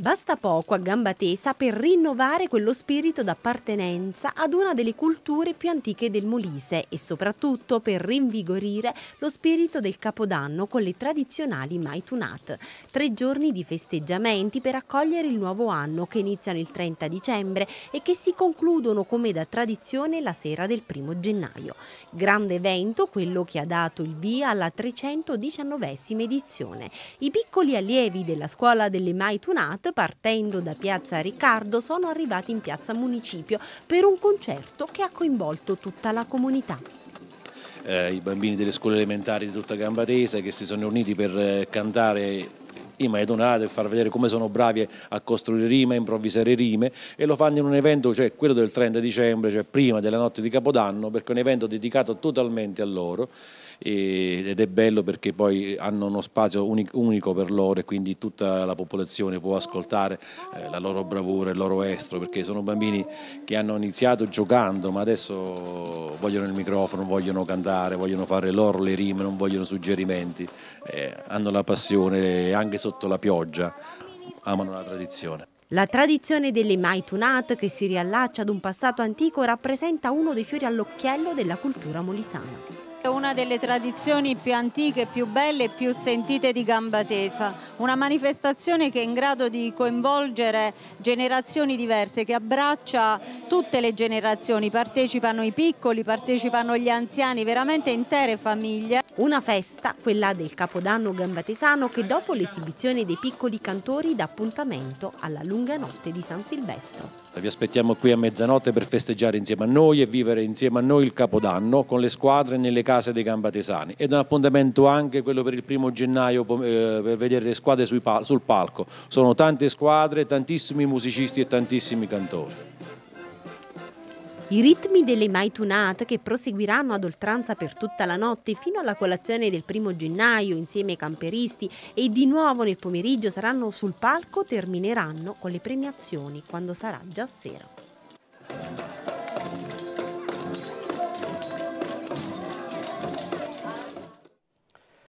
Basta poco a gamba tesa per rinnovare quello spirito d'appartenenza ad una delle culture più antiche del Molise e soprattutto per rinvigorire lo spirito del Capodanno con le tradizionali Maitunat, tre giorni di festeggiamenti per accogliere il nuovo anno che iniziano il 30 dicembre e che si concludono come da tradizione la sera del primo gennaio. Grande evento quello che ha dato il via alla 319esima edizione. I piccoli allievi della scuola delle Maitunat partendo da Piazza Riccardo, sono arrivati in Piazza Municipio per un concerto che ha coinvolto tutta la comunità. Eh, I bambini delle scuole elementari di tutta Gamba che si sono uniti per eh, cantare prima Edonate per far vedere come sono bravi a costruire rime, improvvisare rime e lo fanno in un evento, cioè quello del 30 dicembre, cioè prima della notte di Capodanno, perché è un evento dedicato totalmente a loro ed è bello perché poi hanno uno spazio unico per loro e quindi tutta la popolazione può ascoltare eh, la loro bravura, il loro estro, perché sono bambini che hanno iniziato giocando ma adesso vogliono il microfono, vogliono cantare, vogliono fare loro le rime, non vogliono suggerimenti, eh, hanno la passione anche sotto sotto la pioggia, amano la tradizione. La tradizione delle maitunat, che si riallaccia ad un passato antico, rappresenta uno dei fiori all'occhiello della cultura molisana. Una delle tradizioni più antiche, più belle e più sentite di Gambatesa, una manifestazione che è in grado di coinvolgere generazioni diverse, che abbraccia tutte le generazioni, partecipano i piccoli, partecipano gli anziani, veramente intere famiglie. Una festa, quella del Capodanno gambatesano, che dopo l'esibizione dei piccoli cantori dà appuntamento alla lunga notte di San Silvestro. Vi aspettiamo qui a mezzanotte per festeggiare insieme a noi e vivere insieme a noi il Capodanno con le squadre nelle case dei gambatesani ed è un appuntamento anche quello per il primo gennaio eh, per vedere le squadre pal sul palco. Sono tante squadre, tantissimi musicisti e tantissimi cantori. I ritmi delle Mai Maitunat che proseguiranno ad oltranza per tutta la notte fino alla colazione del primo gennaio insieme ai camperisti e di nuovo nel pomeriggio saranno sul palco termineranno con le premiazioni quando sarà già sera.